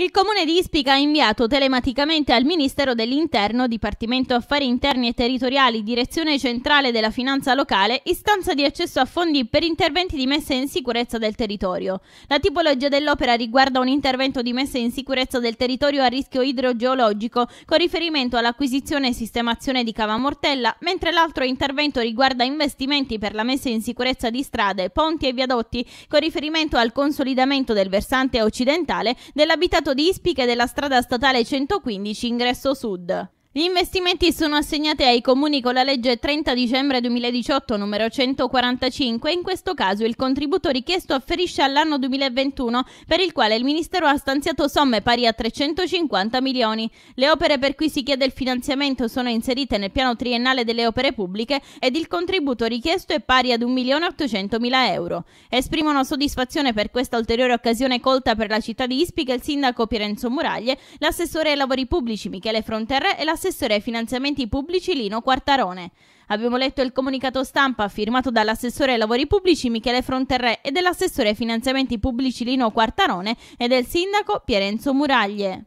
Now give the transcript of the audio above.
Il comune di Ispica ha inviato telematicamente al Ministero dell'Interno, Dipartimento Affari Interni e Territoriali, Direzione Centrale della Finanza Locale, istanza di accesso a fondi per interventi di messa in sicurezza del territorio. La tipologia dell'opera riguarda un intervento di messa in sicurezza del territorio a rischio idrogeologico con riferimento all'acquisizione e sistemazione di cava mortella, mentre l'altro intervento riguarda investimenti per la messa in sicurezza di strade, ponti e viadotti con riferimento al consolidamento del versante occidentale dell'abitato di Ispiche della strada statale 115 ingresso sud. Gli investimenti sono assegnati ai comuni con la legge 30 dicembre 2018 numero 145 in questo caso il contributo richiesto afferisce all'anno 2021 per il quale il Ministero ha stanziato somme pari a 350 milioni. Le opere per cui si chiede il finanziamento sono inserite nel piano triennale delle opere pubbliche ed il contributo richiesto è pari ad 1.800.000 euro. Esprimono soddisfazione per questa ulteriore occasione colta per la città di Ispica il sindaco Pierenzo Muraglie, l'assessore ai lavori pubblici Michele Fronterre e la l'assessore ai finanziamenti pubblici Lino Quartarone. Abbiamo letto il comunicato stampa firmato dall'assessore ai lavori pubblici Michele Fronterre e dell'assessore ai finanziamenti pubblici Lino Quartarone e del sindaco Pierenzo Muraglie.